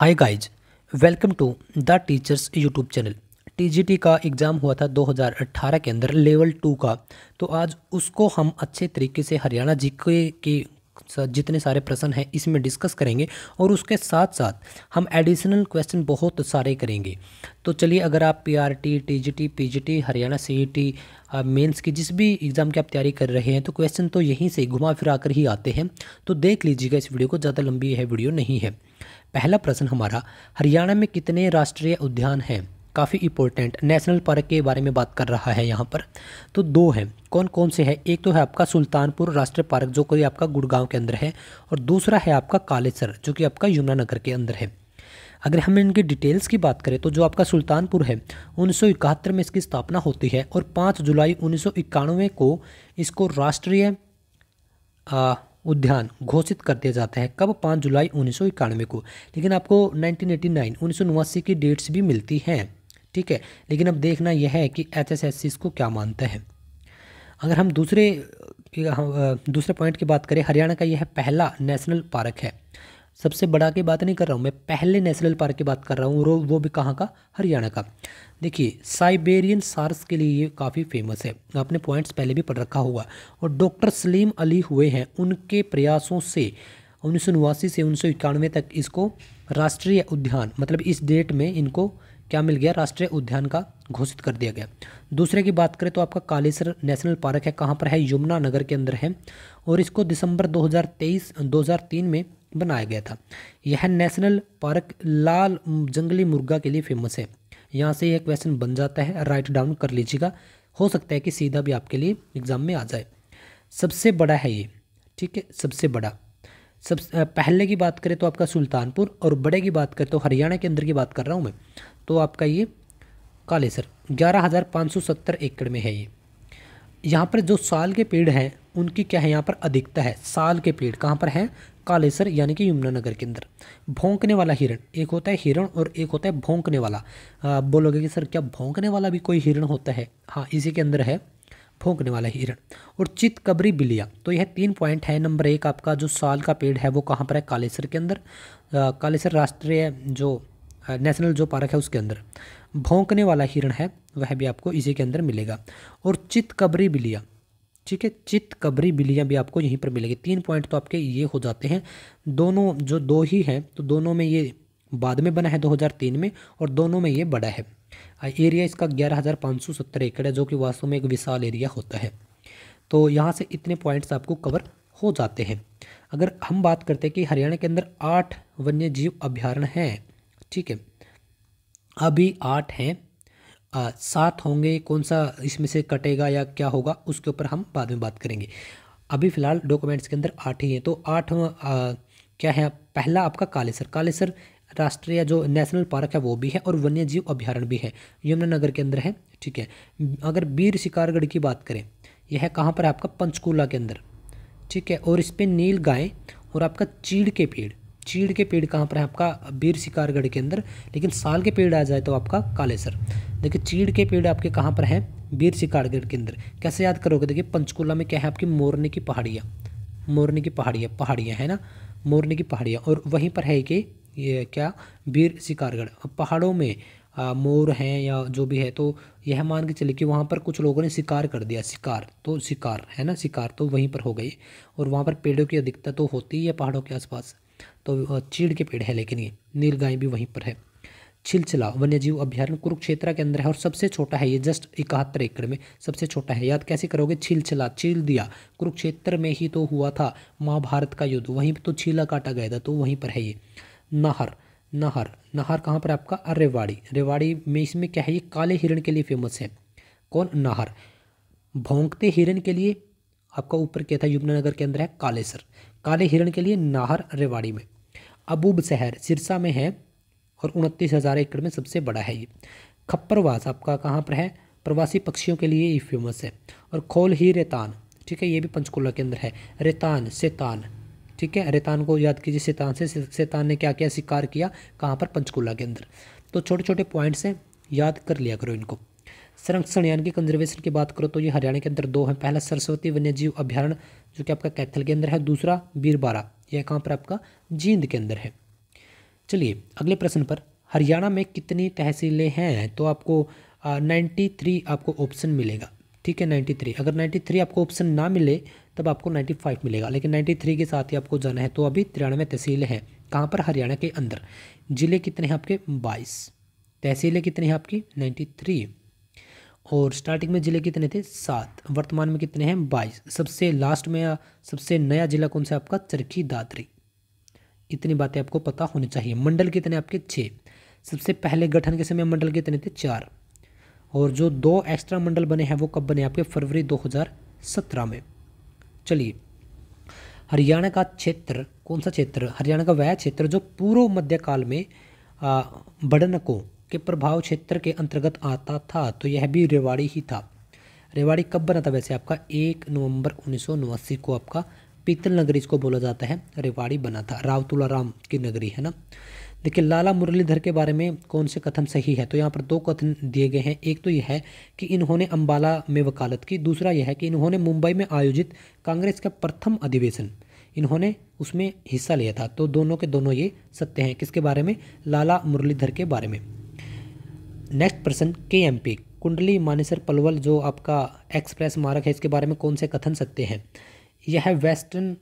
hi guys welcome to the teachers YouTube channel TGT का exam हुआ था 2018 के अंदर लेवल टू का तो आज उसको हम अच्छे तरीके से हरियाणा जी के, के जितने सारे प्रश्न हैं इसमें डिस्कस करेंगे और उसके साथ साथ हम एडिशनल क्वेश्चन बहुत सारे करेंगे तो चलिए अगर आप PRT, TGT, PGT, Haryana CET, mains e की जिस भी एग्ज़ाम की आप तैयारी कर रहे हैं तो क्वेश्चन तो यहीं से घुमा फिरा कर ही आते हैं तो देख लीजिएगा इस वीडियो को ज़्यादा लंबी यह वीडियो नहीं है पहला प्रश्न हमारा हरियाणा में कितने राष्ट्रीय उद्यान हैं काफ़ी इंपॉर्टेंट नेशनल पार्क के बारे में बात कर रहा है यहाँ पर तो दो हैं कौन कौन से है एक तो है आपका सुल्तानपुर राष्ट्रीय पार्क जो कि आपका गुड़गांव के अंदर है और दूसरा है आपका कालेसर जो कि आपका यमुनानगर के अंदर है अगर हम इनकी डिटेल्स की बात करें तो जो आपका सुल्तानपुर है उन्नीस में इसकी स्थापना होती है और पाँच जुलाई उन्नीस को इसको राष्ट्रीय उद्यान घोषित कर दिया जाता है कब पाँच जुलाई उन्नीस को लेकिन आपको 1989 एट्टी की डेट्स भी मिलती हैं ठीक है लेकिन अब देखना यह है कि एच एस इसको क्या मानता है अगर हम दूसरे दूसरे पॉइंट की बात करें हरियाणा का यह पहला नेशनल पार्क है सबसे बड़ा की बात नहीं कर रहा हूँ मैं पहले नेशनल पार्क की बात कर रहा हूँ वो भी कहाँ का हरियाणा का देखिए साइबेरियन सार्स के लिए ये काफ़ी फेमस है आपने पॉइंट्स पहले भी पढ़ रखा होगा और डॉक्टर सलीम अली हुए हैं उनके प्रयासों से उन्नीस से उन्नीस तक इसको राष्ट्रीय उद्यान मतलब इस डेट में इनको क्या मिल गया राष्ट्रीय उद्यान का घोषित कर दिया गया दूसरे की बात करें तो आपका कालेसर नेशनल पार्क है कहाँ पर है यमुना नगर के अंदर है और इसको दिसंबर 2023 2003 में बनाया गया था यह नेशनल पार्क लाल जंगली मुर्गा के लिए फेमस है यहाँ से यह क्वेश्चन बन जाता है राइट डाउन कर लीजिएगा हो सकता है कि सीधा भी आपके लिए एग्ज़ाम में आ जाए सबसे बड़ा है ये ठीक है सबसे बड़ा सब पहले की बात करें तो आपका सुल्तानपुर और बड़े की बात करें तो हरियाणा के अंदर की बात कर रहा हूँ मैं तो आपका ये कालेसर ग्यारह हज़ार पाँच सौ सत्तर एकड़ में है ये यहाँ पर जो साल के पेड़ हैं उनकी क्या है यहाँ पर अधिकता है साल के पेड़ कहाँ पर है कालेसर यानी कि यमुनानगर के अंदर भोंकने वाला हिरण एक होता है हिरण और एक होता है भोंकने वाला आप बोलोगे कि सर क्या भोंकने वाला भी कोई हिरण होता है हाँ इसी के अंदर है भोंकने वाला हिरण और चितकबरी बिलिया तो यह तीन पॉइंट है नंबर एक आपका जो साल का पेड़ है वो कहाँ पर है कालेसर के अंदर कालेसर राष्ट्रीय जो नेशनल जो पार्क है उसके अंदर भोंकने वाला हिरण है वह भी आपको इसी के अंदर मिलेगा और चितकबरी बिलिया ठीक है चित कबरी बिलियाँ भी आपको यहीं पर मिलेगी तीन पॉइंट तो आपके ये हो जाते हैं दोनों जो दो ही हैं तो दोनों में ये बाद में बना है 2003 में और दोनों में ये बड़ा है एरिया इसका 11,570 एकड़ है जो कि वास्तव में एक विशाल एरिया होता है तो यहाँ से इतने पॉइंट्स आपको कवर हो जाते हैं अगर हम बात करते हैं कि हरियाणा के अंदर आठ वन्य जीव अभ्यारण्य हैं ठीक है अभी आठ हैं सात होंगे कौन सा इसमें से कटेगा या क्या होगा उसके ऊपर हम बाद में बात करेंगे अभी फ़िलहाल डॉक्यूमेंट्स के अंदर आठ ही हैं तो आठ क्या है पहला आपका कालेसर कालेसर राष्ट्रीय जो नेशनल पार्क है वो भी है और वन्य जीव अभ्यारण भी है यमुनानगर के अंदर है ठीक है अगर बीर शिकारगढ़ की बात करें यह है कहाँ पर है आपका पंचकूला के अंदर ठीक है और इस पर नील गाय और आपका चीड़ के पेड़ चीड़ के पेड़ कहाँ पर है आपका बीर शिकारगढ़ के अंदर लेकिन साल के पेड़ आ जाए तो आपका कालेसर देखिए चीड़ के पेड़ आपके कहाँ पर हैं बीर शिकारगढ़ के अंदर कैसे याद करोगे देखिए पंचकूला में क्या है आपकी मोरनी की पहाड़ियाँ मोरनी की पहाड़ियाँ पहाड़ियाँ है ना मोरनी की पहाड़ियाँ और वहीं पर है कि ये क्या बीर शिकारगढ़ पहाड़ों में आ, मोर हैं या जो भी है तो यह मान के चले कि वहाँ पर कुछ लोगों ने शिकार कर दिया शिकार तो शिकार है ना शिकार तो वहीं पर हो गई और वहाँ पर पेड़ों की अधिकता तो होती ही है पहाड़ों के आसपास तो चीड़ के पेड़ है लेकिन ये नीलगाय भी वहीं पर है छिलछिला वन्यजीव अभ्यारण्य कुरुक्षेत्र के अंदर है और सबसे छोटा है ये जस्ट इकहत्तर एकड़ में सबसे छोटा है याद कैसे करोगे छिलचिला छील दिया कुरुक्षेत्र में ही तो हुआ था महाभारत का युद्ध वहीं पर तो छीला काटा गया था तो वहीं पर है ये नहर नहर नहर कहाँ पर आपका रेवाड़ी रेवाड़ी में इसमें क्या है ये काले हिरण के लिए फेमस है कौन नहर भोंकते हिरण के लिए आपका ऊपर क्या था यमुनानगर के अंदर है कालेसर काले हिरण के लिए नाहर रेवाड़ी में अबूब शहर सिरसा में है और उनतीस हज़ार एकड़ में सबसे बड़ा है ये खप्परवास आपका कहाँ पर है प्रवासी पक्षियों के लिए ये फेमस है और खोल ही रेतान ठीक है ये भी पंचकुला के अंदर है रेतान सेतान ठीक है रेतान को याद कीजिए सेतान से सेतान ने क्या क्या शिकार किया कहाँ पर पंचकुला के अंदर तो छोटे छोटे पॉइंट्स हैं याद कर लिया करो इनको संरक्षण यानी कि कंजर्वेशन की बात करो तो ये हरियाणा के अंदर दो हैं पहला सरस्वती वन्यजीव अभ्यारण जो कि आपका कैथल के अंदर है दूसरा बीरबारा यह कहाँ पर आपका जींद के अंदर है चलिए अगले प्रश्न पर हरियाणा में कितनी तहसीलें हैं तो आपको नाइन्टी थ्री आपको ऑप्शन मिलेगा ठीक है नाइन्टी थ्री अगर नाइन्टी थ्री आपको ऑप्शन ना मिले तब आपको नाइन्टी फाइव मिलेगा लेकिन नाइन्टी थ्री के साथ ही आपको जाना है तो अभी तिरानवे तहसीलें हैं कहाँ पर हरियाणा के अंदर ज़िले कितने हैं आपके बाईस तहसीलें कितनी हैं आपकी नाइन्टी थ्री और स्टार्टिंग में ज़िले कितने थे सात वर्तमान में कितने हैं बाईस सबसे लास्ट में सबसे नया ज़िला कौन सा आपका चरखी दादरी इतनी बातें आपको पता होनी चाहिए मंडल कितने आपके छः सबसे पहले गठन के समय मंडल कितने थे चार और जो दो एक्स्ट्रा मंडल बने हैं वो कब बने आपके फरवरी 2017 में चलिए हरियाणा का क्षेत्र कौन सा क्षेत्र हरियाणा का वह क्षेत्र जो पूर्व मध्यकाल में को के प्रभाव क्षेत्र के अंतर्गत आता था तो यह भी रेवाड़ी ही था रेवाड़ी कब बना था वैसे आपका एक नवंबर उन्नीस को आपका पीतल नगरी इसको बोला जाता है रेवाड़ी बना था रावतुला राम की नगरी है ना देखिए लाला मुरलीधर के बारे में कौन से कथन सही है तो यहाँ पर दो कथन दिए गए हैं एक तो यह है कि इन्होंने अम्बाला में वकालत की दूसरा यह है कि इन्होंने मुंबई में आयोजित कांग्रेस का प्रथम अधिवेशन इन्होंने उसमें हिस्सा लिया था तो दोनों के दोनों ये सत्य हैं किसके बारे में लाला मुरलीधर के बारे में नेक्स्ट प्रश्न के एम पी कुंडली मानेसर पलवल जो आपका एक्सप्रेस मार्ग है इसके बारे में कौन से कथन सकते हैं यह वेस्टर्न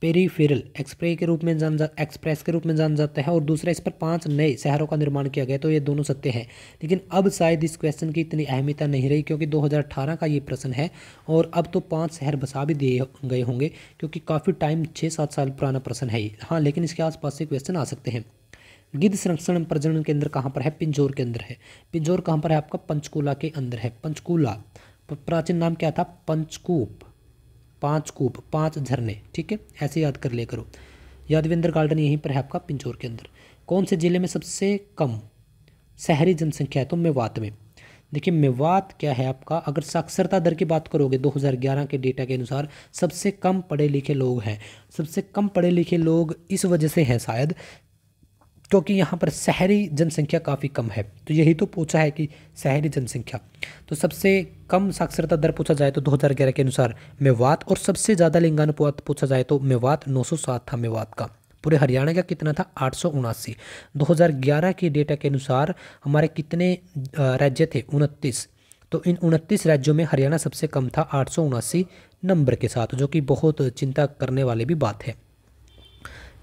पेरीफेरल एक्सप्रे के रूप में जान जा एक्सप्रेस के रूप में जाना जाता है और दूसरा इस पर पांच नए शहरों का निर्माण किया गया तो ये दोनों सत्य हैं लेकिन अब शायद इस क्वेश्चन की इतनी अहमियता नहीं रही क्योंकि 2018 का ये प्रश्न है और अब तो पांच शहर बसा भी दिए गए होंगे क्योंकि काफ़ी टाइम छः सात साल पुराना प्रश्न है हाँ लेकिन इसके आसपास से क्वेश्चन आ सकते हैं गिद्ध संरक्षण प्रजनन केंद्र कहाँ पर है पिंजोर के अंदर है पिंजोर कहाँ पर है आपका पंचकूला के अंदर है पंचकूला प्राचीन नाम क्या था पंचकूप पांच कूप पांच झरने ठीक है ऐसे याद कर लिया करो यादवेंद्र गार्डन यहीं पर है आपका पिंजोर के अंदर कौन से ज़िले में सबसे कम शहरी जनसंख्या है तो मेवात में देखिए मेवात क्या है आपका अगर साक्षरता दर की बात करोगे 2011 के डेटा के अनुसार सबसे कम पढ़े लिखे लोग हैं सबसे कम पढ़े लिखे लोग इस वजह से हैं शायद क्योंकि यहाँ पर शहरी जनसंख्या काफ़ी कम है तो यही तो पूछा है कि शहरी जनसंख्या तो सबसे कम साक्षरता दर पूछा जाए तो 2011 के अनुसार मेवात और सबसे ज़्यादा लिंगानुपात पूछा जाए तो मेवात 907 था मेवात का पूरे हरियाणा का कितना था आठ सौ उनासी दो हज़ार ग्यारह के डेटा के अनुसार हमारे कितने राज्य थे उनतीस तो इन उनतीस राज्यों में हरियाणा सबसे कम था आठ सौ उनासी नंबर के साथ जो कि बहुत चिंता करने वाली भी बात है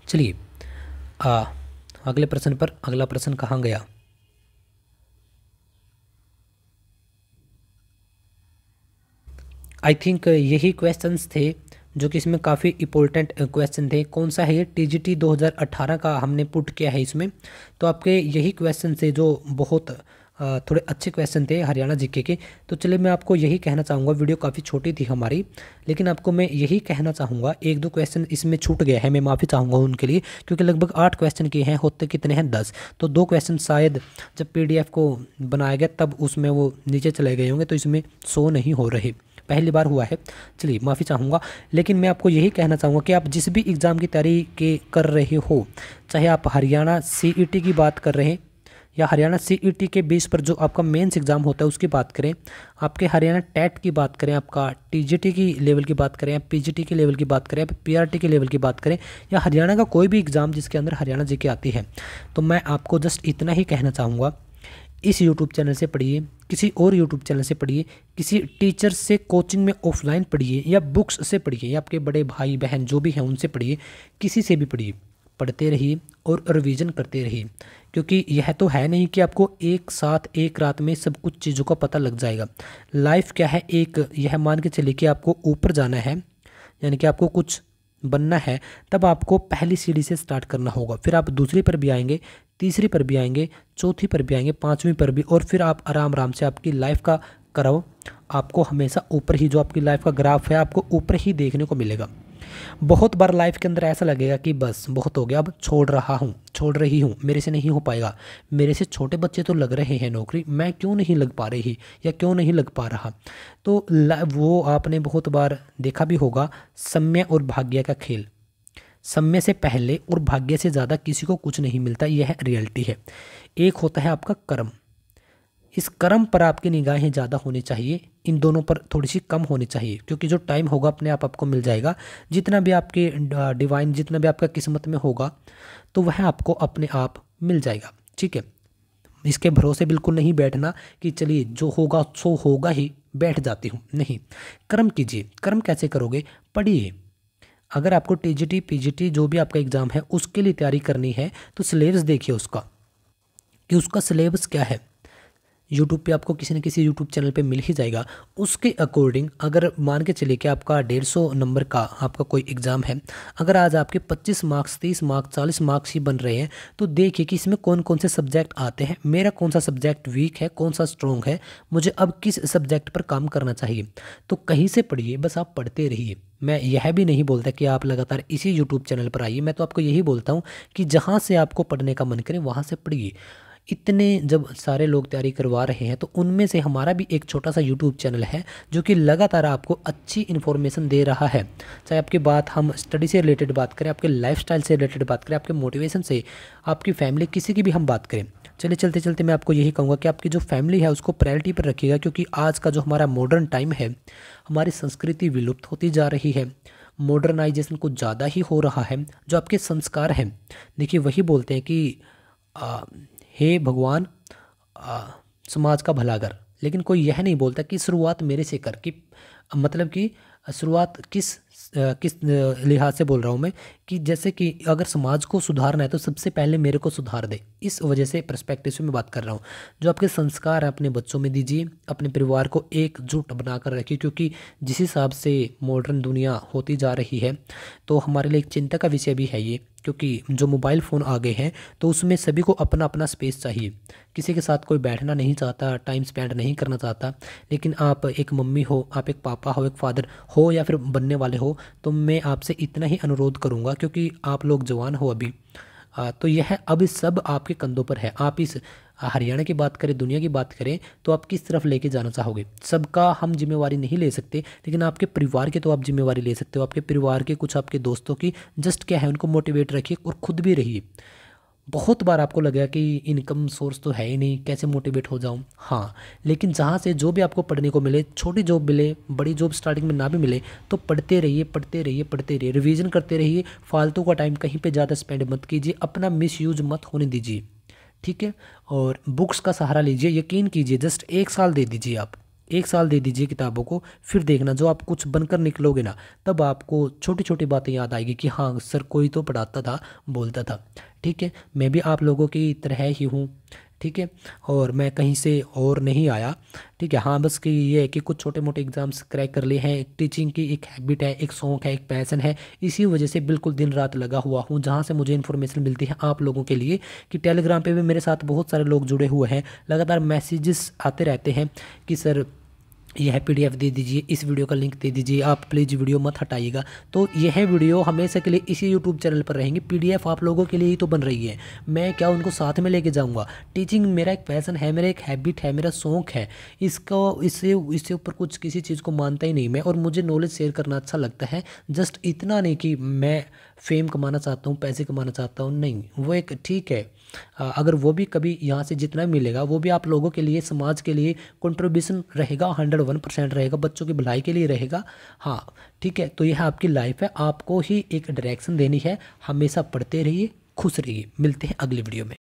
चलिए अगले प्रश्न पर अगला प्रश्न कहाँ गया आई थिंक यही क्वेश्चंस थे जो कि इसमें काफ़ी इंपॉर्टेंट क्वेश्चन थे कौन सा है ये हजार 2018 का हमने पुट किया है इसमें तो आपके यही क्वेश्चन थे जो बहुत थोड़े अच्छे क्वेश्चन थे हरियाणा जीके के तो चलिए मैं आपको यही कहना चाहूँगा वीडियो काफ़ी छोटी थी हमारी लेकिन आपको मैं यही कहना चाहूँगा एक दो क्वेश्चन इसमें छूट गया है मैं माफ़ी चाहूँगा उनके लिए क्योंकि लगभग आठ क्वेश्चन किए हैं होते कितने हैं दस तो दो क्वेश्चन शायद जब पी को बनाया गया तब उसमें वो नीचे चले गए होंगे तो इसमें सो नहीं हो रहे पहली बार हुआ है चलिए माफ़ी चाहूँगा लेकिन मैं आपको यही कहना चाहूँगा कि आप जिस भी एग्ज़ाम की तैयारी के कर रहे हो चाहे आप हरियाणा सी e की बात कर रहे हैं या हरियाणा सी e के बेस पर जो आपका मेन्स एग्ज़ाम होता है उसकी बात करें आपके हरियाणा टेट की बात करें आपका टी की लेवल की बात करें या पीजीटी के लेवल की बात करें या आर के लेवल की बात करें या हरियाणा का कोई भी एग्ज़ाम जिसके अंदर हरियाणा जी आती है तो मैं आपको जस्ट इतना ही कहना चाहूँगा इस यूट्यूब चैनल से पढ़िए किसी और यूट्यूब चैनल से पढ़िए किसी टीचर से कोचिंग में ऑफलाइन पढ़िए या बुक्स से पढ़िए या आपके बड़े भाई बहन जो भी हैं उनसे पढ़िए किसी से भी पढ़िए पढ़ते रहिए और रिवीजन करते रहिए क्योंकि यह तो है नहीं कि आपको एक साथ एक रात में सब कुछ चीज़ों का पता लग जाएगा लाइफ क्या है एक यह मान के चलिए कि आपको ऊपर जाना है यानी कि आपको कुछ बनना है तब आपको पहली सीढ़ी से स्टार्ट करना होगा फिर आप दूसरी पर भी आएंगे तीसरी पर भी आएंगे चौथी पर भी आएंगे पाँचवीं पर भी और फिर आप आराम आराम से आपकी लाइफ का करो आपको हमेशा ऊपर ही जो आपकी लाइफ का ग्राफ है आपको ऊपर ही देखने को मिलेगा बहुत बार लाइफ के अंदर ऐसा लगेगा कि बस बहुत हो गया अब छोड़ रहा हूँ छोड़ रही हूँ मेरे से नहीं हो पाएगा मेरे से छोटे बच्चे तो लग रहे हैं नौकरी मैं क्यों नहीं लग पा रही या क्यों नहीं लग पा रहा तो वो आपने बहुत बार देखा भी होगा समय और भाग्य का खेल समय से पहले और भाग्य से ज़्यादा किसी को कुछ नहीं मिलता यह रियलिटी है एक होता है आपका कर्म इस कर्म पर आपकी निगाहें ज़्यादा होनी चाहिए इन दोनों पर थोड़ी सी कम होनी चाहिए क्योंकि जो टाइम होगा अपने आप आपको मिल जाएगा जितना भी आपके डिवाइन जितना भी आपका किस्मत में होगा तो वह आपको अपने आप मिल जाएगा ठीक है इसके भरोसे बिल्कुल नहीं बैठना कि चलिए जो होगा सो होगा ही बैठ जाती हूँ नहीं कर्म कीजिए कर्म कैसे करोगे पढ़िए अगर आपको टी पीजीटी जो भी आपका एग्ज़ाम है उसके लिए तैयारी करनी है तो सिलेबस देखिए उसका कि उसका सिलेबस क्या है यूट्यूब पे आपको किसी न किसी यूट्यूब चैनल पे मिल ही जाएगा उसके अकॉर्डिंग अगर मान के चले कि आपका डेढ़ सौ नंबर का आपका कोई एग्ज़ाम है अगर आज आपके पच्चीस मार्क्स तीस मार्क्स चालीस मार्क्स ही बन रहे हैं तो देखिए कि इसमें कौन कौन से सब्जेक्ट आते हैं मेरा कौन सा सब्जेक्ट वीक है कौन सा स्ट्रॉन्ग है मुझे अब किस सब्जेक्ट पर काम करना चाहिए तो कहीं से पढ़िए बस आप पढ़ते रहिए मैं यह भी नहीं बोलता कि आप लगातार इसी यूट्यूब चैनल पर आइए मैं तो आपको यही बोलता हूँ कि जहाँ से आपको पढ़ने का मन करे वहाँ से पढ़िए इतने जब सारे लोग तैयारी करवा रहे हैं तो उनमें से हमारा भी एक छोटा सा यूट्यूब चैनल है जो कि लगातार आपको अच्छी इन्फॉर्मेशन दे रहा है चाहे आपकी बात हम स्टडी से रिलेटेड बात करें आपके लाइफ से रिलेटेड बात करें आपके मोटिवेशन से आपकी फैमिली किसी की भी हम बात करें चलिए चलते चलते मैं आपको यही कहूँगा कि आपकी जो फैमिली है उसको प्रायोरिटी पर रखिएगा क्योंकि आज का जो हमारा मॉडर्न टाइम है हमारी संस्कृति विलुप्त होती जा रही है मॉडर्नाइजेशन कुछ ज़्यादा ही हो रहा है जो आपके संस्कार हैं देखिए वही बोलते हैं कि आ, हे भगवान आ, समाज का भला कर लेकिन कोई यह नहीं बोलता कि शुरुआत मेरे से कर कि मतलब कि शुरुआत किस किस लिहाज से बोल रहा हूँ मैं कि जैसे कि अगर समाज को सुधारना है तो सबसे पहले मेरे को सुधार दे इस वजह से परस्पेक्टिव से मैं बात कर रहा हूँ जो आपके संस्कार हैं अपने बच्चों में दीजिए अपने परिवार को एकजुट बना कर रखिए क्योंकि जिस हिसाब से मॉडर्न दुनिया होती जा रही है तो हमारे लिए एक चिंता का विषय भी है ये क्योंकि जो मोबाइल फ़ोन आ गए हैं तो उसमें सभी को अपना अपना स्पेस चाहिए किसी के साथ कोई बैठना नहीं चाहता टाइम स्पेंड नहीं करना चाहता लेकिन आप एक मम्मी हो आप एक पापा हो एक फादर हो या फिर बनने वाले हो तो मैं आपसे इतना ही अनुरोध करूँगा क्योंकि आप लोग जवान हो अभी हाँ, तो यह अब सब आपके कंधों पर है आप इस हरियाणा की बात करें दुनिया की बात करें तो आप किस तरफ लेके जाना चाहोगे सबका हम जिम्मेवारी नहीं ले सकते लेकिन आपके परिवार के तो आप जिम्मेवारी ले सकते हो आपके परिवार के कुछ आपके दोस्तों की जस्ट क्या है उनको मोटिवेट रखिए और खुद भी रहिए बहुत बार आपको लगेगा कि इनकम सोर्स तो है ही नहीं कैसे मोटिवेट हो जाऊँ हाँ लेकिन जहाँ से जो भी आपको पढ़ने को मिले छोटी जॉब मिले बड़ी जॉब स्टार्टिंग में ना भी मिले तो पढ़ते रहिए पढ़ते रहिए पढ़ते रहिए रिवीजन करते रहिए फालतू का टाइम कहीं पे ज़्यादा स्पेंड मत कीजिए अपना मिस यूज मत होने दीजिए ठीक है और बुक्स का सहारा लीजिए यकीन कीजिए जस्ट एक साल दे दीजिए आप एक साल दे दीजिए किताबों को फिर देखना जो आप कुछ बनकर निकलोगे ना तब आपको छोटी छोटी बातें याद आएगी कि हाँ सर कोई तो पढ़ाता था बोलता था ठीक है मैं भी आप लोगों की तरह ही हूँ ठीक है और मैं कहीं से और नहीं आया ठीक है हाँ बस कि ये है कि कुछ छोटे मोटे एग्ज़ाम्स क्रैक कर लिए हैं एक टीचिंग की एक हैबिट है एक शौक है एक पैसन है इसी वजह से बिल्कुल दिन रात लगा हुआ हूँ जहाँ से मुझे इन्फॉर्मेशन मिलती है आप लोगों के लिए कि टेलीग्राम पर भी मेरे साथ बहुत सारे लोग जुड़े हुए हैं लगातार मैसेजेस आते रहते हैं कि सर यह पीडीएफ दे दीजिए इस वीडियो का लिंक दे दीजिए आप प्लीज़ वीडियो मत हटाइएगा तो यह वीडियो हमेशा के लिए इसी यूट्यूब चैनल पर रहेंगे पीडीएफ आप लोगों के लिए ही तो बन रही है मैं क्या उनको साथ में लेके जाऊँगा टीचिंग मेरा एक पैसन है मेरा एक हैबिट है मेरा शौक है इसको इससे इससे ऊपर कुछ किसी चीज़ को मानता ही नहीं मैं और मुझे नॉलेज शेयर करना अच्छा लगता है जस्ट इतना नहीं कि मैं फेम कमाना चाहता हूँ पैसे कमाना चाहता हूँ नहीं वो एक ठीक है अगर वो भी कभी यहाँ से जितना मिलेगा वो भी आप लोगों के लिए समाज के लिए कंट्रीब्यूशन रहेगा हंड्रेड वन परसेंट रहेगा बच्चों की भलाई के लिए रहेगा हाँ ठीक है तो यह आपकी लाइफ है आपको ही एक डायरेक्शन देनी है हमेशा पढ़ते रहिए खुश रहिए मिलते हैं अगली वीडियो में